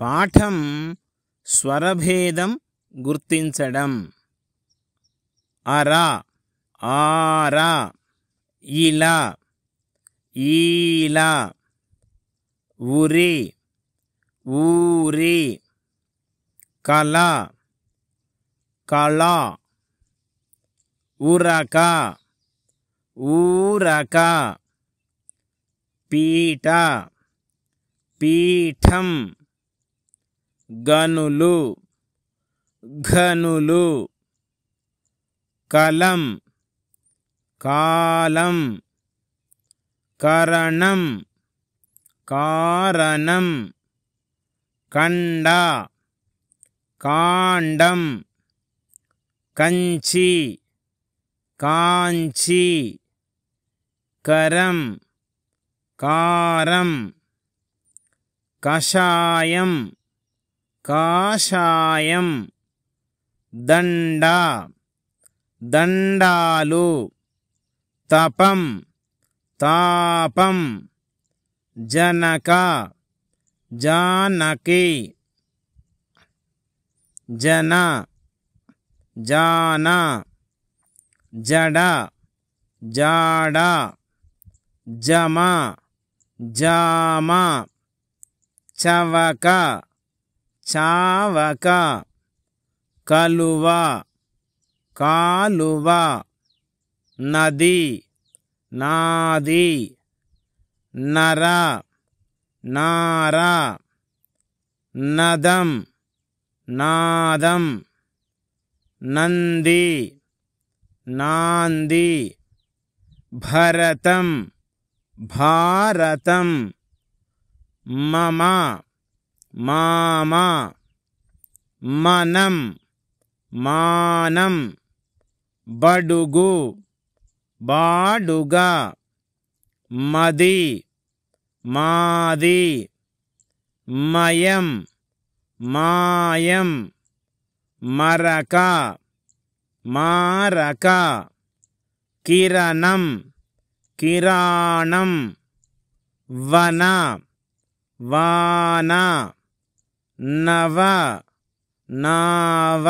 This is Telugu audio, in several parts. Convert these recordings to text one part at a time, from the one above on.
పాఠం స్వరభేదం గుర్తించడం అరా ఆరా ఇలా ఈలా ఉరి ఊరి కళ కళ ఉరక ఊరక పీట పీఠం घनुल घनुल कलं कालम् करणं कारणं कण्डा काण्डम् कञ्ची काञ्ची करं कारम् कषायं కాషాయం దండ దండాలు తపం తాపం జనక జానకి జన జాన జడ జాడ జమ జామ చవక चावका, कलुवा, कालुवा नदी नरा, नर नदं, नादं नंदी, नांदी, भरतं भारतं मम మామ మనం మానం బడుగు బాడుగా మది మాది మయం మాయం మరక మారక కిరణం కిరాణం వన వానా నవ నావ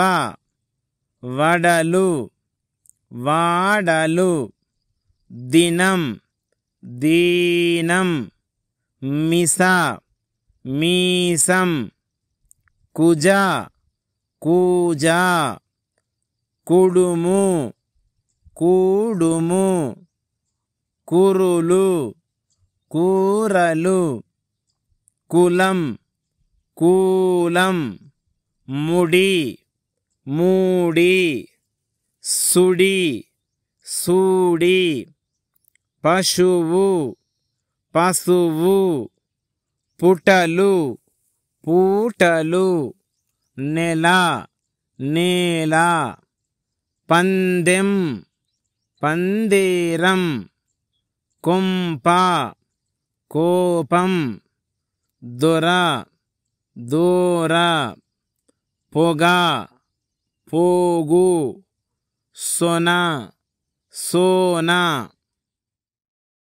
వడలు వాడలు దినం దీనం మిస మీసం కుజ కూజ కుడుము కూడుము కురులు కూరలు కులం కూలం ముడి మూడి సుడి సూడి పశువు పశువు పుటలు పూటలు నెల నేల పందెం పందేరం కొంప కోపం దొర ದೂರ ಪೊಗ ಪೋಗು ಸೊನ ಸೋನಾ